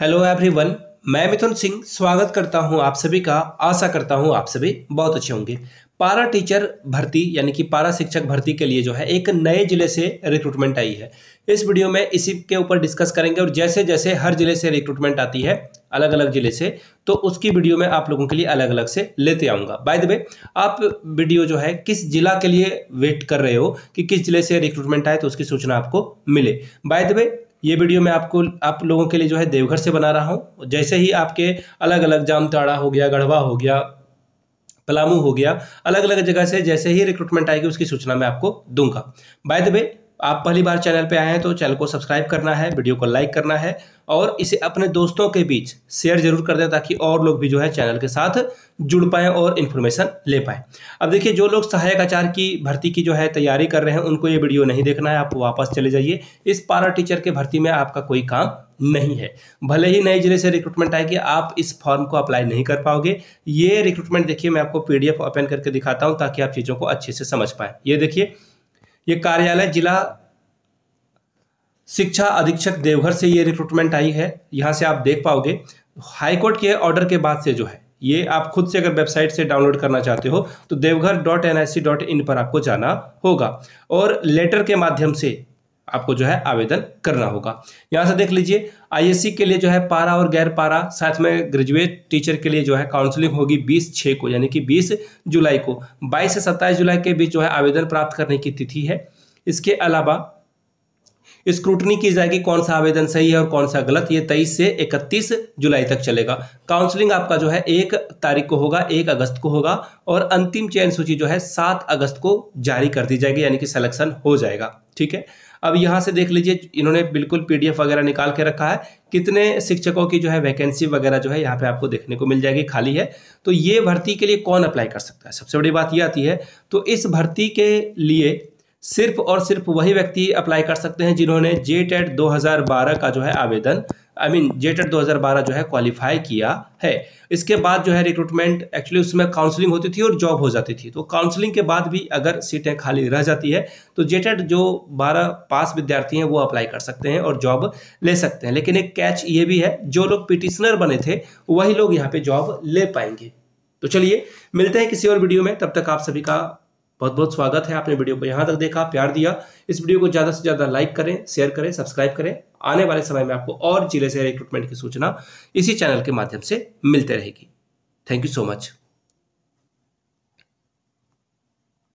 hello everyone मैं मिथुन सिंह स्वागत करता हूं आप सभी का आशा करता हूं आप सभी बहुत अच्छे होंगे पारा टीचर भर्ती यानी कि पारा शिक्षक भर्ती के लिए जो है एक नए जिले से रिक्रूटमेंट आई है इस वीडियो में इसी के ऊपर डिस्कस करेंगे और जैसे जैसे हर जिले से रिक्रूटमेंट आती है अलग अलग जिले से तो उसकी वीडियो में आप लोगों के लिए अलग अलग से लेते आऊँगा बाय द वे आप वीडियो जो है किस जिला के लिए वेट कर रहे हो कि किस जिले से रिक्रूटमेंट आए तो उसकी सूचना आपको मिले बाय द वे ये वीडियो मैं आपको आप लोगों के लिए जो है देवघर से बना रहा हूँ जैसे ही आपके अलग अलग जामताड़ा हो गया गढ़वा हो गया पलामू हो गया अलग अलग जगह से जैसे ही रिक्रूटमेंट आएगी उसकी सूचना मैं आपको दूंगा बाय द वे आप पहली बार चैनल पे आए हैं तो चैनल को सब्सक्राइब करना है वीडियो को लाइक करना है और इसे अपने दोस्तों के बीच शेयर जरूर कर दें ताकि और लोग भी जो है चैनल के साथ जुड़ पाएँ और इन्फॉर्मेशन ले पाएँ अब देखिए जो लोग सहायक आचार की भर्ती की जो है तैयारी कर रहे हैं उनको ये वीडियो नहीं देखना है आप वापस चले जाइए इस पारा टीचर के भर्ती में आपका कोई काम नहीं है भले ही नए जिले से रिक्रूटमेंट आएगी आप इस फॉर्म को अप्लाई नहीं कर पाओगे ये रिक्रूटमेंट देखिए मैं आपको पीडीएफ ओपन करके दिखाता हूँ ताकि आप चीज़ों को अच्छे से समझ पाएँ ये देखिए ये कार्यालय जिला शिक्षा अधीक्षक देवघर से ये रिक्रूटमेंट आई है यहाँ से आप देख पाओगे हाईकोर्ट के ऑर्डर के बाद से जो है ये आप खुद से अगर वेबसाइट से डाउनलोड करना चाहते हो तो Deoghar dot N I C dot in पर आपको जाना होगा और लेटर के माध्यम से आपको जो है आवेदन करना होगा यहाँ से देख लीजिए आईएससी के लिए जो है पारा और गैर पारा साथ में ग्रेजुएट टीचर के लिए जो है काउंसलिंग होगी 20 छः को यानी कि 20 जुलाई को 22 से 27 जुलाई के बीच जो है आवेदन प्राप्त करने की तिथि है इसके अलावा स्क्रूटनी की जाएगी कौन सा आवेदन सही है और कौन सा गलत ये तेईस से इकतीस जुलाई तक चलेगा काउंसलिंग आपका जो है एक तारीख को होगा एक अगस्त को होगा और अंतिम चयन सूची जो है सात अगस्त को जारी कर दी जाएगी यानी कि सिलेक्शन हो जाएगा ठीक है अब यहाँ से देख लीजिए इन्होंने बिल्कुल पीडीएफ वगैरह निकाल के रखा है कितने शिक्षकों की जो है वैकेंसी वगैरह जो है यहाँ पे आपको देखने को मिल जाएगी खाली है तो ये भर्ती के लिए कौन अप्लाई कर सकता है सबसे बड़ी बात ये आती है तो इस भर्ती के लिए सिर्फ और सिर्फ वही व्यक्ति अप्लाई कर सकते हैं जिन्होंने e जे टेट का जो है आवेदन आई मीन जेटेड 2012 जो है क्वालिफाई किया है इसके बाद जो है रिक्रूटमेंट एक्चुअली उसमें काउंसलिंग होती थी और जॉब हो जाती थी तो काउंसलिंग के बाद भी अगर सीटें खाली रह जाती है तो जेटेड e जो 12 पास विद्यार्थी हैं वो अप्लाई कर सकते हैं और जॉब ले सकते हैं लेकिन एक कैच ये भी है जो लोग पिटिशनर बने थे वही लोग यहाँ पर जॉब ले पाएंगे तो चलिए मिलते हैं किसी और वीडियो में तब तक आप सभी का बहुत बहुत स्वागत है आपने वीडियो को यहाँ तक देखा प्यार दिया इस वीडियो को ज़्यादा से ज़्यादा लाइक करें शेयर करें सब्सक्राइब करें आने वाले समय में आपको और जिले से रिक्रूटमेंट की सूचना इसी चैनल के माध्यम से मिलते रहेगी थैंक यू सो मच